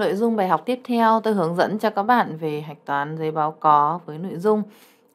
Nội dung bài học tiếp theo tôi hướng dẫn cho các bạn về hạch toán giấy báo có với nội dung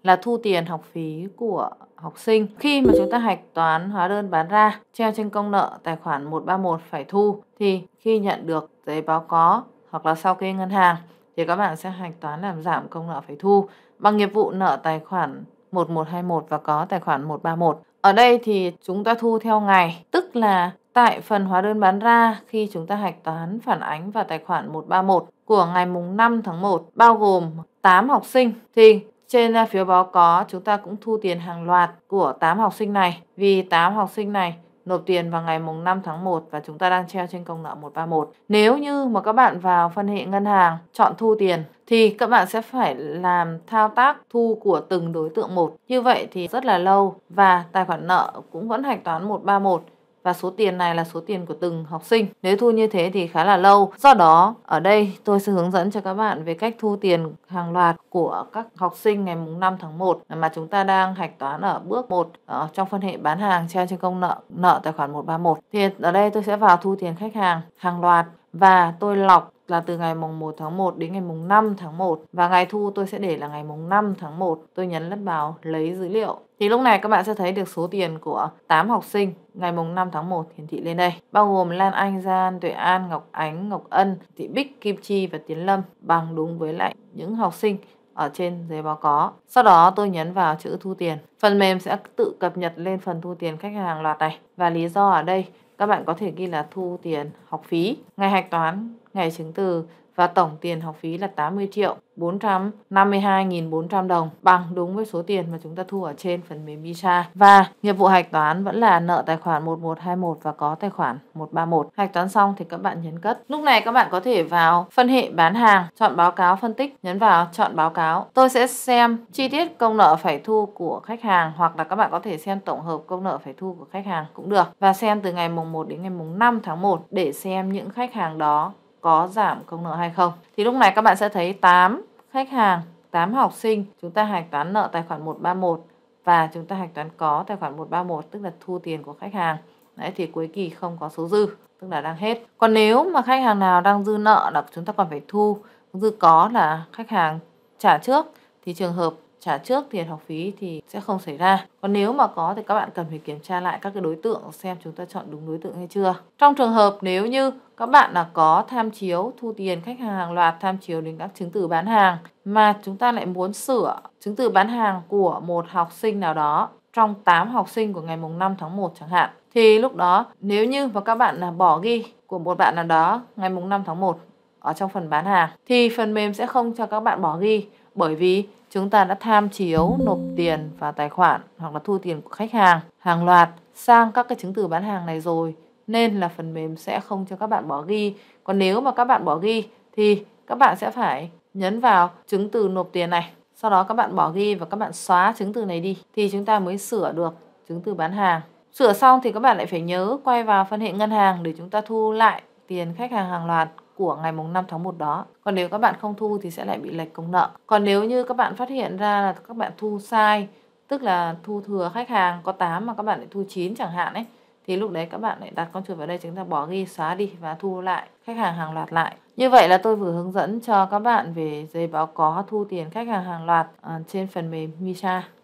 là thu tiền học phí của học sinh. Khi mà chúng ta hạch toán hóa đơn bán ra treo trên công nợ tài khoản 131 phải thu thì khi nhận được giấy báo có hoặc là sau kê ngân hàng thì các bạn sẽ hạch toán làm giảm công nợ phải thu bằng nghiệp vụ nợ tài khoản 1121 và có tài khoản 131. Ở đây thì chúng ta thu theo ngày, tức là Tại phần hóa đơn bán ra, khi chúng ta hạch toán phản ánh vào tài khoản 131 của ngày mùng 5 tháng 1 bao gồm 8 học sinh thì trên phiếu báo có chúng ta cũng thu tiền hàng loạt của 8 học sinh này vì 8 học sinh này nộp tiền vào ngày mùng 5 tháng 1 và chúng ta đang treo trên công nợ 131. Nếu như mà các bạn vào phân hệ ngân hàng chọn thu tiền thì các bạn sẽ phải làm thao tác thu của từng đối tượng một. Như vậy thì rất là lâu và tài khoản nợ cũng vẫn hạch toán 131 và số tiền này là số tiền của từng học sinh. Nếu thu như thế thì khá là lâu. Do đó, ở đây tôi sẽ hướng dẫn cho các bạn về cách thu tiền hàng loạt của các học sinh ngày mùng 5 tháng 1 mà chúng ta đang hạch toán ở bước 1 ở ờ, trong phân hệ bán hàng treo trên công nợ nợ tài khoản 131. Thì ở đây tôi sẽ vào thu tiền khách hàng hàng loạt và tôi lọc là từ ngày mùng 1 tháng 1 đến ngày mùng 5 tháng 1 và ngày thu tôi sẽ để là ngày mùng 5 tháng 1 tôi nhấn lấp vào lấy dữ liệu thì lúc này các bạn sẽ thấy được số tiền của 8 học sinh ngày mùng 5 tháng 1 hiển thị lên đây bao gồm Lan Anh, Gian, Tuệ An, Ngọc Ánh, Ngọc Ân, Thị Bích, Kim Chi và Tiến Lâm bằng đúng với lại những học sinh ở trên giấy báo có. Sau đó tôi nhấn vào chữ thu tiền. Phần mềm sẽ tự cập nhật lên phần thu tiền khách hàng loạt này. Và lý do ở đây các bạn có thể ghi là thu tiền học phí, ngày hạch toán ngày chứng từ và tổng tiền học phí là 80 triệu 452.400 đồng bằng đúng với số tiền mà chúng ta thu ở trên phần mềm visa và nghiệp vụ hạch toán vẫn là nợ tài khoản 1121 và có tài khoản 131 hạch toán xong thì các bạn nhấn cất lúc này các bạn có thể vào phân hệ bán hàng chọn báo cáo phân tích nhấn vào chọn báo cáo tôi sẽ xem chi tiết công nợ phải thu của khách hàng hoặc là các bạn có thể xem tổng hợp công nợ phải thu của khách hàng cũng được và xem từ ngày mùng 1 đến ngày mùng 5 tháng 1 để xem những khách hàng đó có giảm công nợ hay không. Thì lúc này các bạn sẽ thấy 8 khách hàng, 8 học sinh, chúng ta hạch toán nợ tài khoản 131 và chúng ta hạch toán có tài khoản 131 tức là thu tiền của khách hàng. Đấy thì cuối kỳ không có số dư, tức là đang hết. Còn nếu mà khách hàng nào đang dư nợ là chúng ta còn phải thu dư có là khách hàng trả trước thì trường hợp trả trước tiền học phí thì sẽ không xảy ra. Còn nếu mà có thì các bạn cần phải kiểm tra lại các cái đối tượng xem chúng ta chọn đúng đối tượng hay chưa. Trong trường hợp nếu như các bạn là có tham chiếu thu tiền khách hàng hàng loạt tham chiếu đến các chứng từ bán hàng mà chúng ta lại muốn sửa chứng từ bán hàng của một học sinh nào đó trong 8 học sinh của ngày mùng 5 tháng 1 chẳng hạn thì lúc đó nếu như mà các bạn là bỏ ghi của một bạn nào đó ngày mùng 5 tháng 1 ở trong phần bán hàng thì phần mềm sẽ không cho các bạn bỏ ghi bởi vì chúng ta đã tham chiếu nộp tiền vào tài khoản hoặc là thu tiền của khách hàng hàng loạt sang các cái chứng từ bán hàng này rồi nên là phần mềm sẽ không cho các bạn bỏ ghi còn nếu mà các bạn bỏ ghi thì các bạn sẽ phải nhấn vào chứng từ nộp tiền này sau đó các bạn bỏ ghi và các bạn xóa chứng từ này đi thì chúng ta mới sửa được chứng từ bán hàng sửa xong thì các bạn lại phải nhớ quay vào phân hệ ngân hàng để chúng ta thu lại tiền khách hàng hàng loạt của ngày mùng 5 tháng 1 đó. Còn nếu các bạn không thu thì sẽ lại bị lệch công nợ. Còn nếu như các bạn phát hiện ra là các bạn thu sai, tức là thu thừa khách hàng có 8 mà các bạn lại thu 9 chẳng hạn ấy, thì lúc đấy các bạn lại đặt con chuột vào đây chúng ta bỏ ghi xóa đi và thu lại khách hàng hàng loạt lại như vậy là tôi vừa hướng dẫn cho các bạn về giấy báo có thu tiền khách hàng hàng loạt à, trên phần mềm MISA.